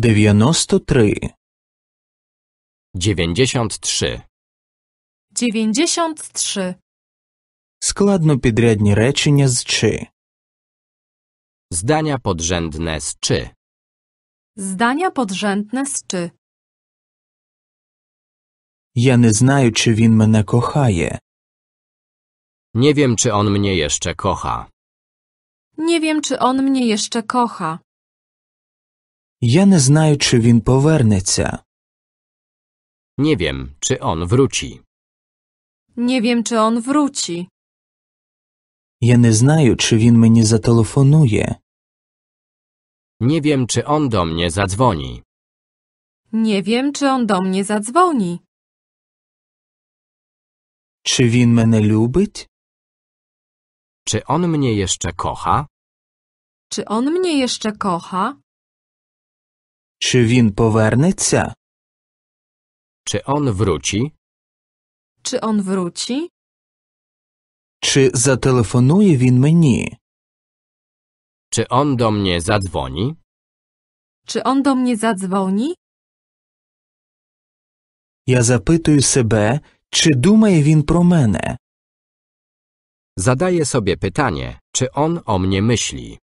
93 93 93. Складнопідрядні речення з чи. Zdania podrzędne z czy. Zdania podrzędne z czy. Я не знаю, чи він мене кохає. Nie wiem, czy on mnie jeszcze kocha. Nie wiem, czy on mnie jeszcze kocha. Ja nie знаю, czy він повернеться. Nie wiem, czy on wróci. Nie wiem, czy on wróci. Ja nie знаю, czy він мені zatelefonuje. Nie wiem, czy on do mnie zadzwoni. Nie wiem, czy on do mnie zadzwoni. Czy win мене любить? Czy on mnie jeszcze kocha? Czy on mnie jeszcze kocha? Czy він повернеться? Czy on wróci? Czy on wróci? Czy zatelefonuje він мені? Czy on do mnie zadzwoni? Czy on do mnie zadzwoni? Ja zapytuję себе, czy думає він про мене. Zadaję sobie pytanie, czy on o mnie myśli.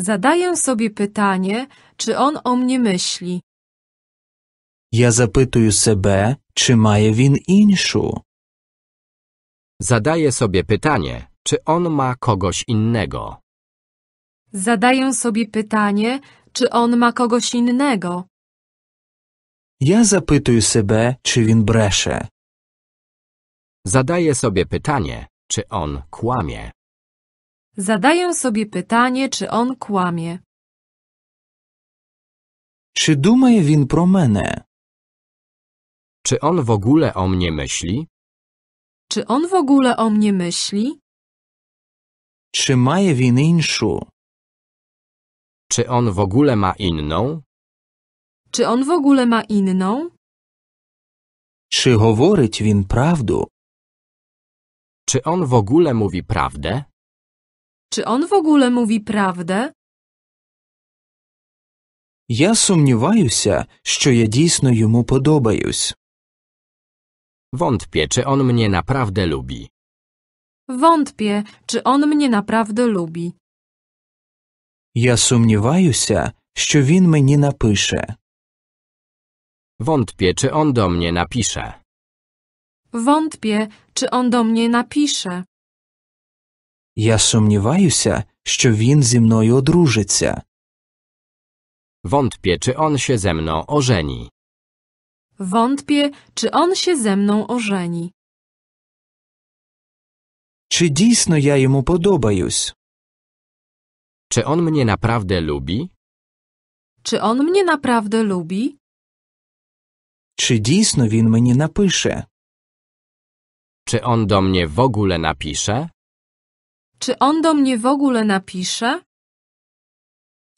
Zadaję sobie pytanie, czy on o mnie myśli. Я запитую себе, чи має win іншу. Zadaję sobie pytanie, czy on ma kogoś innego. Zadaję sobie pytanie, czy on ma kogoś innego. Ja zapytuję себе, czy win бреше. Zadaję sobie pytanie, czy on kłamie. Zadaję sobie pytanie, czy on kłamie. Czy думає він про мене? Czy on w ogóle o mnie myśli? Czy on w ogóle o mnie myśli? Чи має він іншу? Czy on w ogóle ma inną? Czy on w ogóle ma inną? Czy говорить він правду? Czy on w ogóle mówi prawdę? Czy on w ogóle mówi prawdę? Я сумніваюся, що я дійсно йому подобаюсь. Wątpię, czy on mnie naprawdę lubi. Wątpię, czy on mnie naprawdę lubi. Я сумніваюся, що він мені напише. Wątpię, czy on do mnie napisze. Wątpię, czy on do mnie napisze. Я сумніваюся, що він зі мною одружиться. Wątpię, czy on się ze mną ożeni. Wątpię, czy on się ze mną ożeni. Czy дійсно ja jemu podobаюсь? Czy on mnie naprawdę lubi? Czy on mnie naprawdę lubi? Czy дійсно він мені napisze? Czy on do mnie w ogóle napisze? Czy on do mnie w ogóle napisze?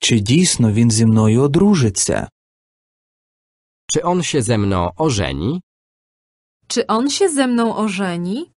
Czy дійсно він зі мною одружиться? Czy on się ze mną ożeni? Czy on się ze mną ożeni?